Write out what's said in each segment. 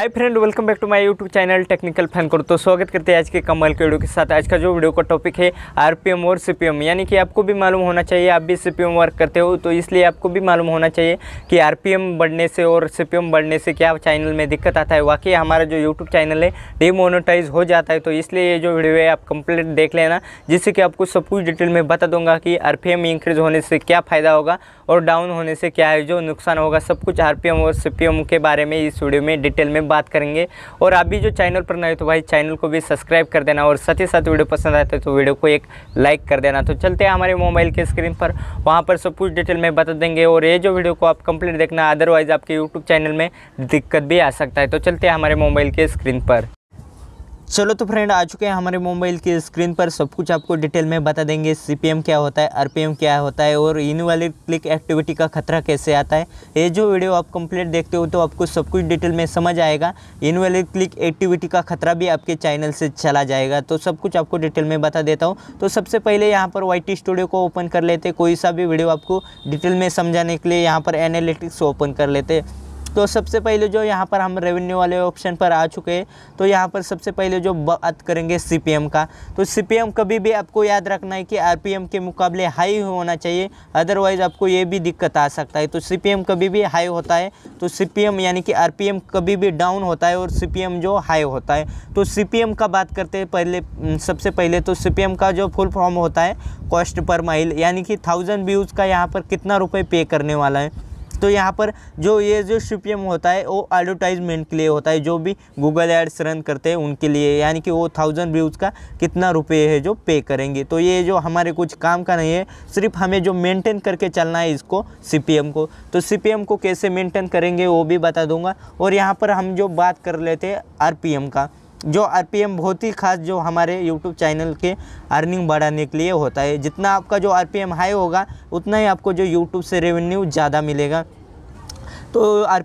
hi friend welcome back to my YouTube channel technical fan को तो स्वागत करते हैं आज के कमल के वीडियो के साथ आज का जो वीडियो का टॉपिक है आरपीएम और सीपीएम यानी कि आपको भी मालूम होना चाहिए आप भी सीपीएम वर्क करते हो तो इसलिए आपको भी मालूम होना चाहिए कि आरपीएम बढ़ने से और सी बढ़ने से क्या चैनल में दिक्कत आता है वाकई हमारा जो यूट्यूब चैनल है डिमोनोटाइज हो जाता है तो इसलिए ये जो वीडियो है आप कंप्लीट देख लेना जिससे कि आपको सब कुछ डिटेल में बता दूंगा कि आर इंक्रीज होने से क्या फ़ायदा होगा और डाउन होने से क्या है जो नुकसान होगा सब कुछ आर और सी के बारे में इस वीडियो में डिटेल में बात करेंगे और आप भी जो चैनल पर नए तो भाई चैनल को भी सब्सक्राइब कर देना और साथ ही साथ वीडियो पसंद आते तो, तो वीडियो को एक लाइक कर देना तो चलते हैं हमारे मोबाइल के स्क्रीन पर वहाँ पर सब कुछ डिटेल में बता देंगे और ये जो वीडियो को आप कंप्लीट देखना अदरवाइज़ आपके यूट्यूब चैनल में दिक्कत भी आ सकता है तो चलते हैं हमारे मोबाइल के स्क्रीन पर चलो तो फ्रेंड आ चुके हैं हमारे मोबाइल की स्क्रीन पर सब कुछ आपको डिटेल में बता देंगे सी क्या होता है आर क्या होता है और इन वाले क्लिक एक्टिविटी का खतरा कैसे आता है ये जो वीडियो आप कंप्लीट देखते हो तो आपको सब कुछ डिटेल में समझ आएगा इन वाले क्लिक एक्टिविटी का खतरा भी आपके चैनल से चला जाएगा तो सब कुछ आपको डिटेल में बता देता हूँ तो सबसे पहले यहाँ पर वाई स्टूडियो को ओपन कर लेते कोई सा भी वीडियो आपको डिटेल में समझाने के लिए यहाँ पर एनालिटिक्स ओपन कर लेते तो सबसे पहले जो यहाँ पर हम रेवेन्यू वाले ऑप्शन पर आ चुके हैं तो यहाँ पर सबसे पहले जो बात करेंगे सी का तो सी कभी भी आपको याद रखना है कि आर के मुकाबले हाई होना चाहिए अदरवाइज़ आपको ये भी दिक्कत आ सकता है तो सी कभी भी हाई होता है तो सी यानी कि आर कभी भी डाउन होता है और सी जो हाई होता है तो सी का बात करते हैं पहले सबसे पहले तो सी का जो फुल फॉर्म होता है कॉस्ट पर माइल यानी कि थाउजेंड व्यूज़ का यहाँ पर कितना रुपये पे करने वाला है तो यहाँ पर जो ये जो शिपियम होता है वो एडवर्टाइजमेंट के लिए होता है जो भी गूगल एड्स रन करते हैं उनके लिए यानी कि वो थाउजेंड व्यूज़ का कितना रुपये है जो पे करेंगे तो ये जो हमारे कुछ काम का नहीं है सिर्फ हमें जो मेंटेन करके चलना है इसको सी को तो सी को कैसे मेंटेन करेंगे वो भी बता दूंगा और यहाँ पर हम जो बात कर लेते हैं आर का जो एम बहुत ही खास जो हमारे यूट्यूब चैनल के अर्निंग बढ़ाने के लिए होता है जितना आपका जो एम हाई होगा उतना ही आपको जो यूट्यूब से रेवेन्यू ज़्यादा मिलेगा तो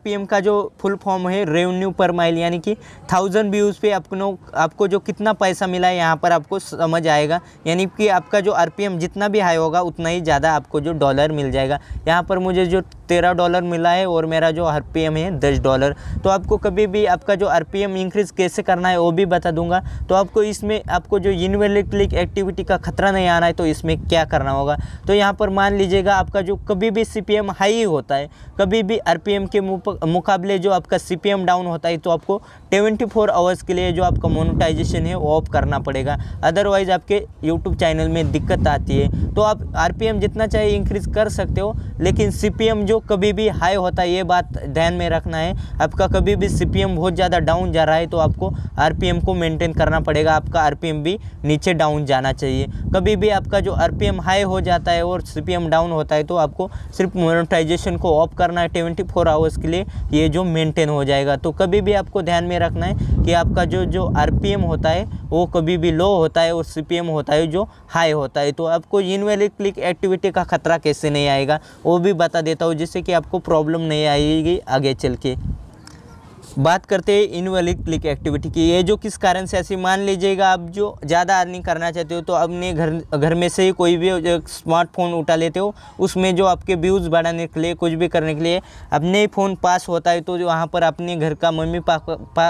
एम का जो फुल फॉर्म है रेवेन्यू पर माइल यानी कि थाउजेंड व्यूज़ पे अपनों आपको जो कितना पैसा मिला है यहाँ पर आपको समझ आएगा यानी कि आपका जो एम जितना भी हाई होगा उतना ही ज़्यादा आपको जो डॉलर मिल जाएगा यहाँ पर मुझे जो तेरह डॉलर मिला है और मेरा जो आर है दस डॉलर तो आपको कभी भी आपका जो आर पी इंक्रीज़ कैसे करना है वो भी बता दूंगा तो आपको इसमें आपको जो इनवेलिड क्लिक एक्टिविटी का खतरा नहीं आना है तो इसमें क्या करना होगा तो यहाँ पर मान लीजिएगा आपका जो कभी भी सी हाई होता है कभी भी आर के मुकाबले जो आपका सी डाउन होता है तो आपको ट्वेंटी फोर आवर्स के लिए जो आपका मोनिटाइजेशन है वो ऑफ करना पड़ेगा अदरवाइज़ आपके यूट्यूब चैनल में दिक्कत आती है तो आप आर जितना चाहिए इंक्रीज़ कर सकते हो लेकिन सी जो जो कभी भी हाई होता है ये बात ध्यान में रखना है आपका कभी भी सी बहुत ज़्यादा डाउन जा रहा है तो आपको आर को मेनटेन करना पड़ेगा आपका आर भी नीचे डाउन जाना चाहिए कभी भी आपका जो आर हाई हो जाता है और सी डाउन होता है तो आपको सिर्फ मोनोटाइजेशन को ऑफ करना है ट्वेंटी आवर्स के लिए ये जो मेनटेन हो जाएगा तो कभी भी आपको ध्यान में रखना है कि आपका जो जो आर होता है वो कभी भी लो होता है और सी होता है जो हाई होता है तो आपको इनवेलिड क्लिक एक्टिविटी का खतरा कैसे नहीं आएगा वो भी बता देता हूँ जिससे कि आपको प्रॉब्लम नहीं आएगी आगे चल के बात करते हैं इनवैलिड क्लिक एक्टिविटी की ये जो किस कारण से ऐसी मान लीजिएगा आप जो ज़्यादा अर्निंग करना चाहते हो तो अपने घर घर में से ही कोई भी स्मार्टफोन उठा लेते हो उसमें जो आपके व्यूज़ बढ़ाने के लिए कुछ भी करने के लिए अपने फ़ोन पास होता है तो जो वहाँ पर अपने घर का मम्मी पापा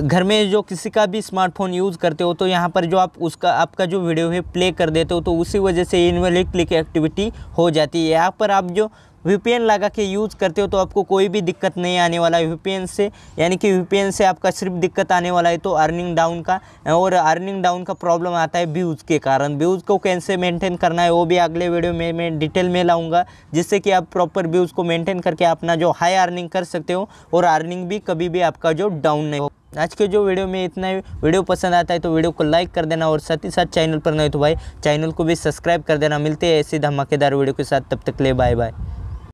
घर में जो किसी का भी स्मार्टफोन यूज़ करते हो तो यहाँ पर जो आप उसका आपका जो वीडियो है प्ले कर देते हो तो उसी वजह से वाले क्लिक एक्टिविटी हो जाती है यहाँ पर आप जो वी लगा के यूज़ करते हो तो आपको कोई भी दिक्कत नहीं आने वाला है वी से यानी कि वी से आपका सिर्फ दिक्कत आने वाला है तो अर्निंग डाउन का और अर्निंग डाउन का प्रॉब्लम आता है व्यूज़ के कारण व्यूज़ को कैसे मेंटेन करना है वो भी अगले वीडियो में मैं डिटेल में लाऊंगा जिससे कि आप प्रॉपर व्यूज़ को मेंटेन करके अपना जो हाई अर्निंग कर सकते हो और अर्निंग भी कभी भी आपका जो डाउन नहीं हो आज के जो वीडियो में इतना ही वीडियो पसंद आता है तो वीडियो को लाइक कर देना और साथ ही साथ चैनल पर नहीं तो भाई चैनल को भी सब्सक्राइब कर देना मिलते हैं ऐसे धमाकेदार वीडियो के साथ तब तक ले बाय बाय